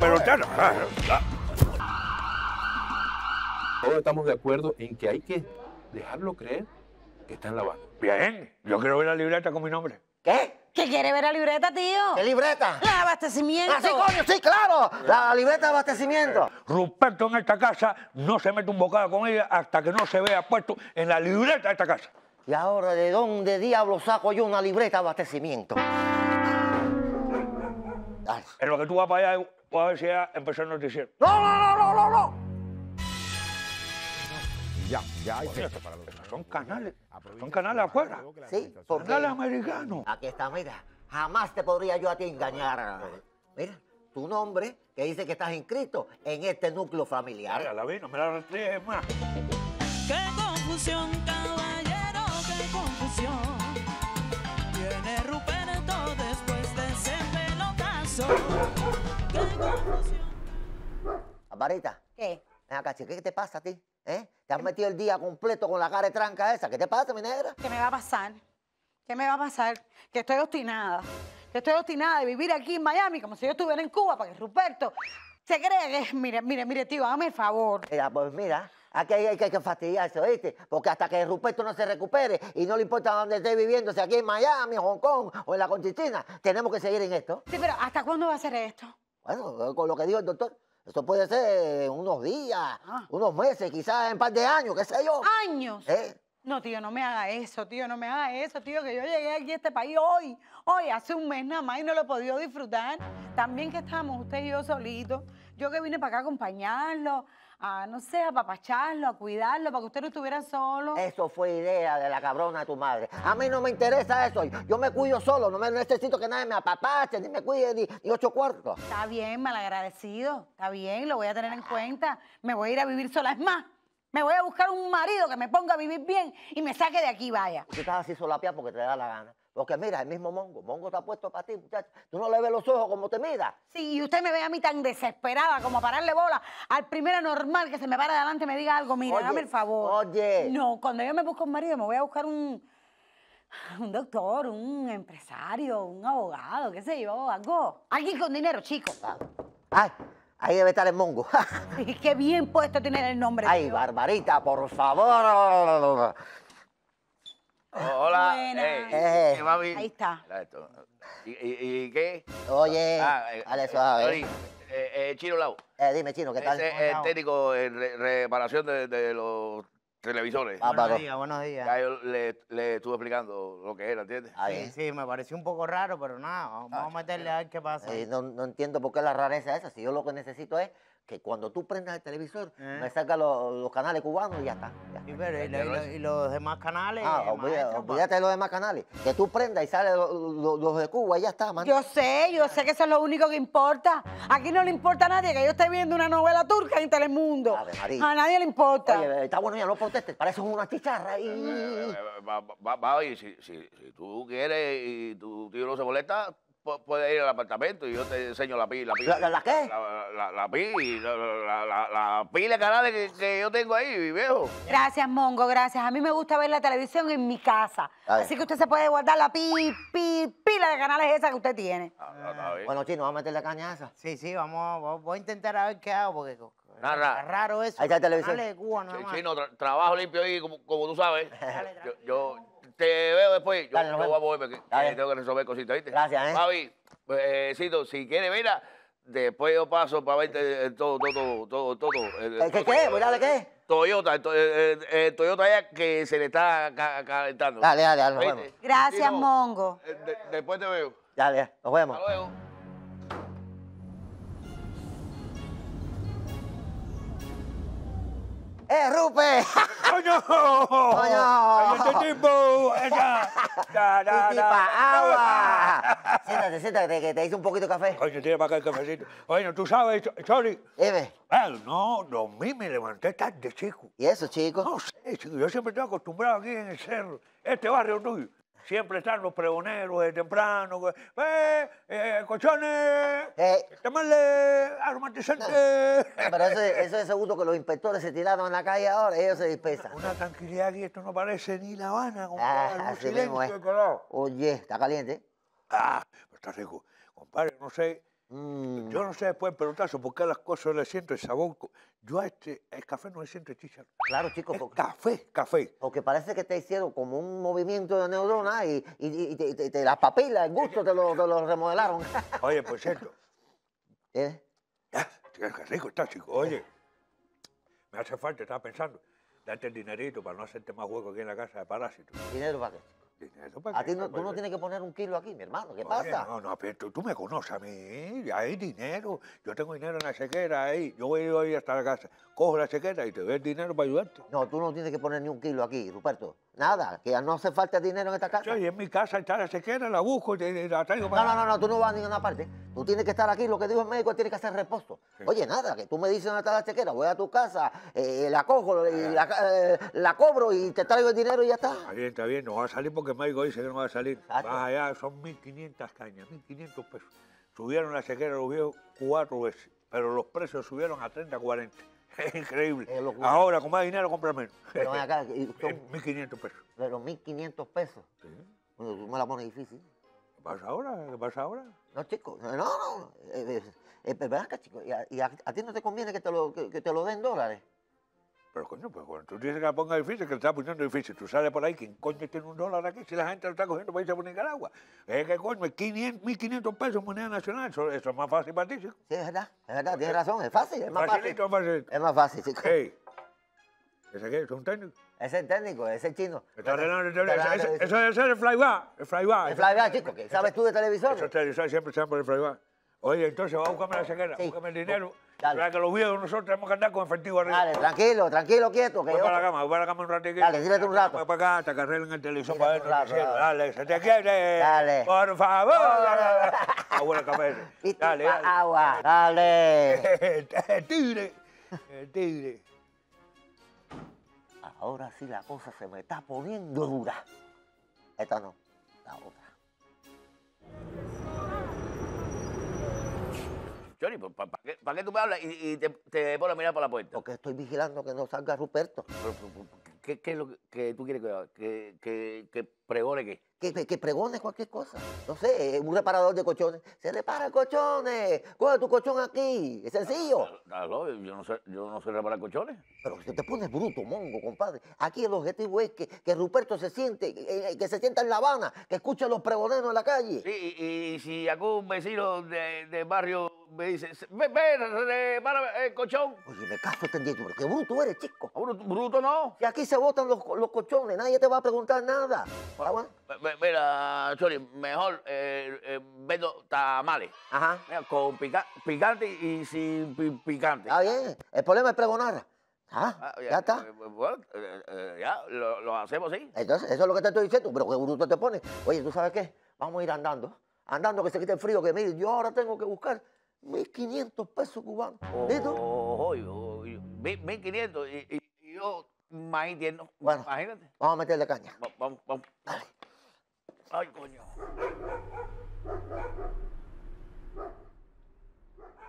Pero no. Todos estamos de acuerdo en que hay que dejarlo creer que está en la banda. Bien, yo quiero ver la libreta con mi nombre. ¿Qué? ¿Qué quiere ver la libreta, tío? ¿Qué libreta? La de abastecimiento. ¡Ah, sí, coño! ¡Sí, claro! La libreta de abastecimiento. Eh, Ruperto en esta casa no se mete un bocado con ella hasta que no se vea puesto en la libreta de esta casa. ¿Y ahora de dónde diablos saco yo una libreta de abastecimiento? Es lo que tú vas para allá pues ya ver a decir. empezó el noticiero. ¡No, no, no, no, no! no! Ya, ya hay para los. Son canales, ah, son canales afuera. Sí, porque... Canales americanos. Aquí está, mira. Jamás te podría yo a ti engañar. Ah, mira, tu nombre que dice que estás inscrito en este núcleo familiar. Mira, la vi, no me la restríes más. ¡Qué confusión, caballero! ¡Qué confusión! Viene Ruperto después de ese pelotazo. Aparita. ¿Qué? ¿qué te pasa a ti? ¿Eh? ¿Te has metido el día completo con la cara tranca esa? ¿Qué te pasa, mi negra? ¿Qué me va a pasar? ¿Qué me va a pasar? Que estoy obstinada. Que estoy obstinada de vivir aquí en Miami como si yo estuviera en Cuba para que Ruperto se cree que Mire, mire, mire, tío, hágame el favor. Mira, pues mira, Aquí hay, que, fastidiarse, ¿oíste? Porque hasta que Ruperto no se recupere y no le importa dónde esté viviendo, si aquí en Miami, Hong Kong o en la Conchitina, tenemos que seguir en esto. Sí, pero ¿hasta cuándo va a ser esto? Bueno, eh, con lo que dijo el doctor, esto puede ser unos días, ah. unos meses, quizás en un par de años, qué sé yo. Años. ¿Eh? No, tío, no me haga eso, tío, no me haga eso, tío, que yo llegué aquí a este país hoy, hoy, hace un mes nada más y no lo he podido disfrutar. También que estamos usted y yo solitos. Yo que vine para acá a acompañarlo, a, no sé, a papacharlo, a cuidarlo, para que usted no estuviera solo. Eso fue idea de la cabrona de tu madre. A mí no me interesa eso. Yo me cuido solo, no me necesito que nadie me apapache, ni me cuide, ni, ocho cuartos. Está bien, malagradecido, está bien, lo voy a tener en cuenta. Me voy a ir a vivir sola. Es más, me voy a buscar un marido que me ponga a vivir bien y me saque de aquí, vaya. Tú estás así solapia porque te da la gana. Porque mira, el mismo Mongo, Mongo está puesto para ti, muchacho. Tú no le ves los ojos como te mira. Sí, y usted me ve a mí tan desesperada como a pararle bola al primero normal que se me para adelante y me diga algo. Mira, dame el favor. Oye. No, cuando yo me busco un marido me voy a buscar un, un doctor, un empresario, un abogado, qué sé yo, algo. Alguien con dinero, chico. Ah. Ay, Ahí debe estar el mongo. y qué bien puesto tiene el nombre. Ay, Barbarita, por favor. Hola. Hey, eh. Ahí está. ¿Y, qué? Oye, ah, ah eh, dale eh, eh, eh, Chino Lau. dime, Chino, ¿qué tal? Es el técnico en reparación de los televisores. Ah, buenos días, buenos días. Ya yo le, le, estuve explicando lo que era, ¿entiendes? Sí, sí, me pareció un poco raro, pero nada, vamos a meterle a ver qué pasa. no, no, entiendo por qué la rareza esa, si yo lo que necesito es que cuando tú prendas el televisor, eh. me saca los, canales cubanos y ya está. Y, los demás canales. Ah, olvídate de los demás canales. Que tú prendas y sale los de Cuba y ya está, man. Yo sé, yo sé que eso es lo único que importa. Aquí no le importa a nadie que yo esté viendo una novela turca en Telemundo. A, nadie le importa. Oye, está bueno, ya no protestes, Parece una chicharra. Y... Va, si, si tú quieres y tu tío no se puede ir al apartamento y yo te enseño la pila. La, pila. ¿La, qué? La, la, la pila, la, canales que, yo tengo ahí, viejo. Gracias, Mongo, gracias. A mí me gusta ver la televisión en mi casa. Así que usted se puede guardar la pi, pila de canales esa que usted tiene. Ah, bueno, chino, vamos a meter caña cañaza. Sí, sí, vamos, voy a intentar a ver qué hago porque... es Raro eso. Ahí está Chino, trabajo limpio ahí, como, tú sabes. yo, te veo después. Yo, voy a moverme, porque tengo que resolver cositas, ¿viste? Gracias, ¿eh? Papi, eh, si quieres, mira, después yo paso para verte eh, todo, todo, todo, todo. Eh, ¿Qué qué? ¿Voy a darle qué? Toyota, Toyota ya que se le está calentando. Dale, dale, dale, nos vemos. Gracias, Mongo. Eh, después te veo. Dale, nos vemos. Hasta luego. ¡Eh, Rupe! ¡Coño! ¡Coño! Rainbow. agua. Siéntate, siéntate, que te hice un poquito de café. Oye, tiene para acá el cafecito. Bueno, tú sabes, Chori. Dime. No, no, mí me levanté tarde, chico. ¿Y eso, chico? No sé, chico, yo siempre estoy acostumbrado aquí en el cerro, este barrio tuyo siempre están los pregoneros de temprano. ¡Eh, eh cochones! Eh. aromatizantes! ¡Aromatizante! pero eso, es seguro que los inspectores se tiraron a la calle ahora y ellos se dispersan. Una tranquilidad y esto no parece ni La Habana. como ah, es. Oye, está caliente. Ah, está rico. Compadre, no sé Mm. Yo no sé después preguntarse pelotazo por qué las cosas le siento el sabor. Yo a este el café no le siento el Claro, chicos. Porque, café, café. Porque parece que te hicieron como un movimiento de neurona y, y, te, las papilas, el gusto te lo, remodelaron. Oye, por cierto. ¿Eh? Ya, qué rico está, chico. Oye, me hace falta, estaba pensando, Date el dinerito para no hacerte más hueco aquí en la casa de parásitos. ¿Dinero para qué? ¿A tú no pues, tienes que poner un kilo aquí, mi hermano, ¿qué pasa? No, no, pero tú, me conoces a mí, hay dinero, yo tengo dinero en la sequera ahí, yo voy a ir hasta la casa, cojo la sequera y te doy el dinero para ayudarte. No, tú no tienes que poner ni un kilo aquí, Ruperto. Nada, que no hace falta dinero en esta casa. Oye, en mi casa está la sequera, la busco y la traigo para... No, no, no, tú no vas a ninguna parte. Tú tienes que estar aquí, lo que dijo el médico, tiene que hacer reposo. Oye, nada, que tú me dices dónde está la sequera, voy a tu casa, eh, la cojo, eh, eh, la, cobro y te traigo el dinero y ya está. Está bien, está bien, no va a salir porque el médico dice que no va a salir. Vas allá, son 1.500 cañas, 1.500 pesos. Subieron la sequera los viejos cuatro veces, pero los precios subieron a 30, 40. Es increíble. Eh, ahora, con más dinero, compra menos. Pero acá, son 1.500 pesos. Pero 1.500 pesos. Bueno, tú me la pones difícil. ¿Qué pasa ahora? ¿Qué pasa ahora? No, chico, no, no. pero eh, eh, eh chico, ¿y, a, ti no te conviene que te lo, que te lo den dólares? Pero coño, pues cuando tú dices que la ponga difícil, que le está poniendo difícil, tú sales por ahí, ¿quién coño tiene un dólar aquí? Si la gente lo está cogiendo para irse por Nicaragua. Es que coño, 1.500 pesos moneda nacional, eso, es más fácil para ti, ¿sí? Sí, es verdad, es verdad, tienes razón, es fácil, es más fácil. Es más fácil, chico. ¿Ese qué? ¿Es un técnico? Es el técnico, es el chino. Está arreglando el televisor. Eso debe ser el flybar, el flybar. El chico, que sabes tú de televisor. es televisores siempre se llama el flybar. Oye, entonces va a buscarme la ceguera, sí. búscame el dinero. Para que los viejos nosotros tenemos que andar con efectivo arriba. Dale, tranquilo, tranquilo, quieto. Que voy para la cama, voy para la cama un ratito. Dale, tírate un rato. Pues, pues, voy para acá hasta el televisor para dentro. dale. se te quiere. Dale. Por favor. Abuela cabeza. Dale, dale. Agua. Dale. tigre. tigre. Ahora sí la cosa se me está poniendo dura. Esta no, la Johnny, pues, ¿para qué, tú me hablas y, te, te pones a mirar por la puerta? Porque estoy vigilando que no salga Ruperto. ¿Qué, qué es lo que, tú quieres que, que, que, que pregone qué? que, que, pregone cualquier cosa. No sé, eh, un reparador de colchones. Se repara colchones. Coge tu colchón aquí. Es sencillo. yo, no sé, yo no sé reparar colchones. Pero si te pones bruto, mongo, compadre. Aquí el objetivo es que, que Ruperto se siente, eh, que se sienta en La Habana, que escuche a los pregoneros en la calle. y, si algún vecino de, barrio me dice, ven, ven, repara el colchón. Oye, me caso entendiendo, pero qué bruto eres, chico. Bruto, no. Y aquí se botan los, los colchones, nadie te va a preguntar nada. Bueno. Mira, chori mejor eh, eh, vendo tamales. Ajá. con picante y sin picante. Ah, bien. El problema es pregonar. Ah, ah, ya, está. Eh, bueno, ya, lo, hacemos, sí. Entonces, eso es lo que te estoy diciendo, pero qué bruto te pones. Oye, ¿tú sabes qué? Vamos a ir andando. Andando que se quite el frío, que mire, yo ahora tengo que buscar 1.500 pesos cubanos. ¿Listo? Oh, oh, 1.500 y, yo más tierno. Bueno, imagínate. Vamos a meterle caña. vamos, vamos. Dale. Ay, coño.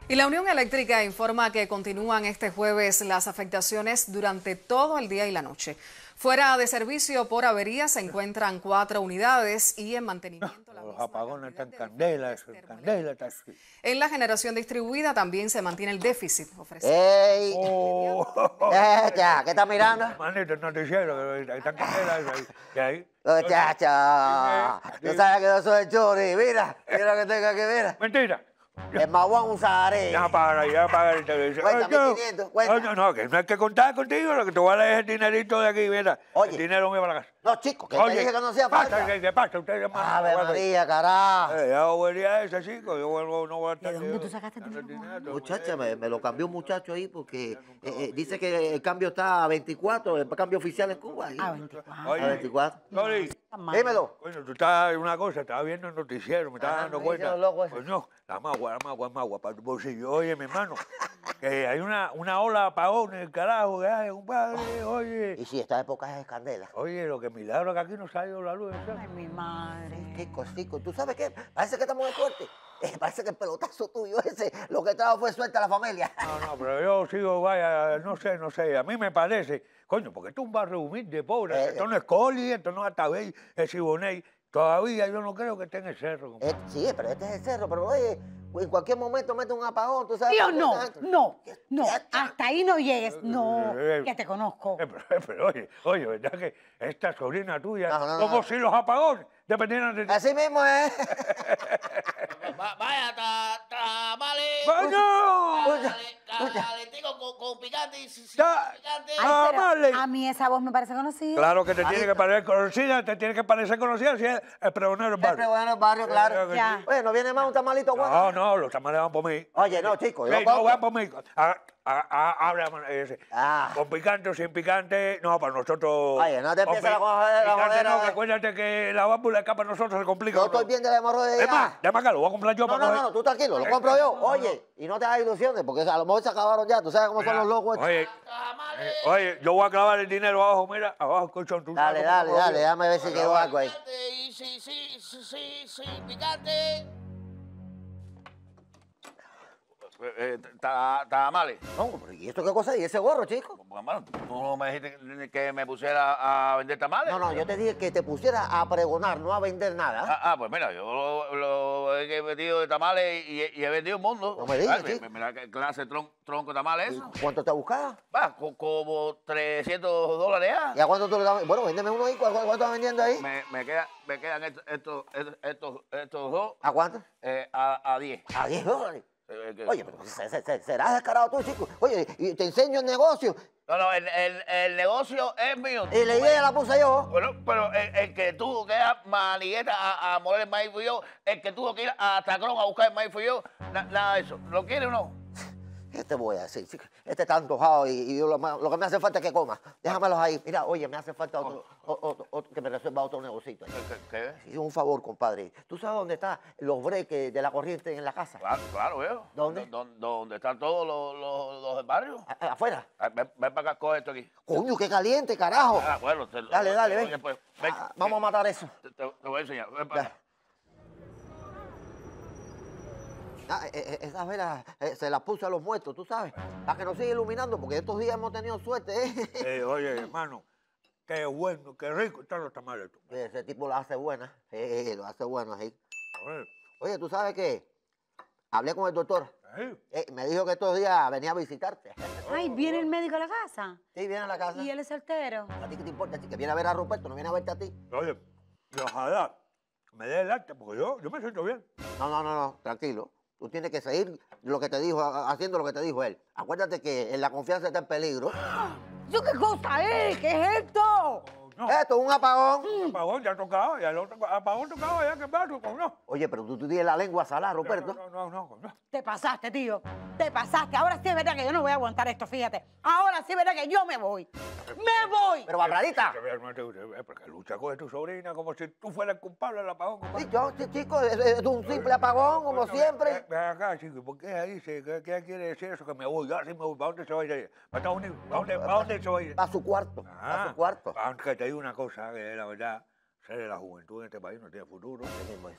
Y la Unión Eléctrica informa que continúan este jueves las afectaciones durante todo el día y la noche. Fuera de servicio por avería se encuentran cuatro unidades y en mantenimiento... los apagones están candela, candela está así. En la generación distribuida también se mantiene el déficit ofrecido. ¡Ey! Oh. ya! ¿Qué está mirando? Manito, el noticiero, está candela. ahí. Chacha, yo sabes que yo soy Chori, mira, mira lo que tengo que ver. Mentira. Es El Maguán usaré. Ya para, ya para el televisor. Cuéntame, 500, cuéntame. No, no, que no hay que contar contigo, lo que te voy a dar es el dinerito de aquí, mira. Oye. El dinero mío para la casa. No, chico, que Oye, te dije que no hacía falta. Pásate, te pasa, usted es Ave María, carajo. Eh, ya a ese, chico. Yo vuelvo, no voy a estar... ¿De dónde tú sacaste dinero? Muchacha, me, lo cambió un muchacho ahí porque eh, eh, dice que el cambio está a 24, el cambio oficial en Cuba. A 24. a 24. Dímelo. Bueno, tú estás una cosa, estaba viendo el noticiero, me estaba ah, dando loco, cuenta. Pues no, la magua, la magua, la magua, para tu bolsillo. Oye, mi hermano, que hay una, una ola de apagón en el carajo que hay, compadre, oye. Y si esta época es escandela. Oye, lo que milagro que aquí no salió la luz. Ay, mi madre. qué cosito. ¿Tú sabes qué? Parece que estamos en corte. Eh, parece que el pelotazo tuyo ese lo que trajo fue suerte a la familia. No, no, pero yo sigo, vaya, no sé, no sé. A mí me parece, coño, porque esto es un barrio humilde, pobre. Eh, esto eh. no es Coli, esto no es Atabey, es Siboney. Todavía yo no creo que esté en el cerro. sí, pero este es el cerro, pero oye pues en cualquier momento mete un apagón, tú sabes. Tío, no, no, no, hasta ahí no llegues, eh, no, eh, eh. ya te conozco. Pero, oye, oye, ¿verdad que esta sobrina tuya, como si los apagones Dependiendo de... Así mismo, ¿eh? Vaya, ta- tamales. ¡Coño! Tamales, con, picante. y a mí esa voz me parece conocida. Claro que te tiene que parecer conocida, te tiene que parecer conocida si es el pregonero del barrio. El pregonero el barrio, claro Oye, ¿no viene más un tamalito bueno? No, no, los tamales van por mí. Oye, no, chicos. los Sí, van por mí. Ah, Habla, ah. con picante o sin picante, no, para nosotros. Oye, no te empieces a joder, la joder. No, que eh. acuérdate que la válvula acá para nosotros se complica. No estoy bien de la de Es más, dame acá, lo voy a comprar yo no, para No, no, no, tú tranquilo, lo eh, compro yo. Eh, oye, y no te hagas ilusiones, porque a lo mejor se acabaron ya, tú sabes cómo son los locos. Oye, oye, yo voy a clavar el dinero abajo, mira, abajo, colchón. Dale, dale, dale, dame ver si quedó algo ahí. Sí, sí, sí, sí, sí, picante. Eh, eh, tamales. No, ¿y esto qué cosa? ¿Y ese gorro, chico? Bueno, pues, pues, tú no me dijiste que me pusiera a vender tamales. No, no, yo te dije que te pusiera a pregonar, no a vender nada. Ah, ah pues mira, yo lo, he vendido de tamales y, he vendido un mundo. No me digas, Mira qué clase tronco de tamales. es. ¿Cuánto te buscado? Va, como 300 dólares. Ah. ¿Y a cuánto tú le das? Bueno, véndeme uno ahí. ¿cu- cuánto estás vendiendo ahí? Me, me me quedan estos, estos, estos, dos ¿A cuánto? Eh, a 10. A 10 dólares. Eh, Oye, pero serás descarado tú, chico. Oye, y te enseño el negocio. No, no, el, el, negocio es mío. Y la idea la puse yo. Bueno, pero el, que tuvo que ir a Malieta a, a moler el maíz fui yo. El que tuvo que ir a Tacrón a buscar el maíz fui yo. nada de eso. ¿Lo quiere o no? ¿Qué te este voy a decir? Este está antojado y, lo, lo, que me hace falta es que coma. Déjamelos ahí. Mira, oye, me hace falta otro, oh. que me resuelva otro negocito. ¿Qué? un favor, compadre. ¿Tú sabes dónde están los breques de la corriente en la casa? Claro, claro, veo. ¿Dónde? ¿Dónde están todos los, los, barrios? afuera. Ah, ven, para acá, coge esto aquí. Coño, qué caliente, carajo. Ah, bueno, dale, dale, ven. Pues, ah, vamos a matar eso. Te, te voy a enseñar. Ven para acá. Ah, eh, eh, eh, esas velas se las puse a los muertos, tú sabes, para que nos siga iluminando, porque estos días hemos tenido suerte. ¿eh? oye, hermano, qué bueno, qué rico están los tamales. Tú. Ese tipo lo hace buena, lo hace bueno. ahí Oye, tú sabes que hablé con el doctor. me dijo que estos días venía a visitarte. Oh. Ay, ¿viene el médico a la casa? Sí, viene a la casa. ¿Y él es soltero? ¿A ti qué te importa? Que viene a ver a Ruperto, no viene a verte a ti. Oye, ojalá me dé el arte, porque yo, yo me siento bien. No, no, no, no, tranquilo. Tú tienes que seguir lo que te dijo, haciendo lo que te dijo él. Acuérdate que la confianza está en peligro. ¡Ah! ¿Yo qué cosa es? ¿Qué es esto? Esto es un apagón. Un apagón, ya tocaba, ya el otro Apagón tocaba ya que va, Oye, pero tú, tú tienes la lengua salada, Roberto. No, no, no, Te pasaste, tío. Te pasaste. Ahora sí es que yo no voy a aguantar esto, fíjate. Ahora sí es que yo me voy. ¡Me voy! Pero, Barbarita. Eh, porque lucha con tu sobrina como si tú fueras el culpable del apagón. Sí, yo, chico, es un simple apagón, como siempre. Ven acá, chico, ¿por qué ahí se, qué, quiere decir eso? Que me voy, ya sí me voy. ¿Para dónde se va a ir? ¿Para Estados ¿Para dónde, se a su cuarto. a su ah, cuarto. Ah, hay una cosa que la verdad, ser de la juventud en este país no tiene futuro.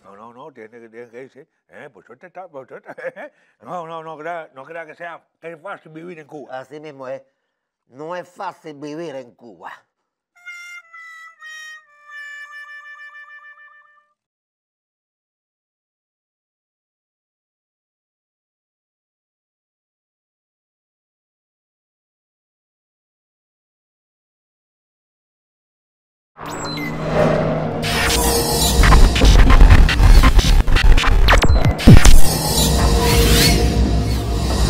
No, no, no, tiene que, decir irse. Eh, pues suerte está, pues suerte. No, no, no no crea que sea que es fácil vivir en Cuba. Así mismo es. No es fácil vivir en Cuba.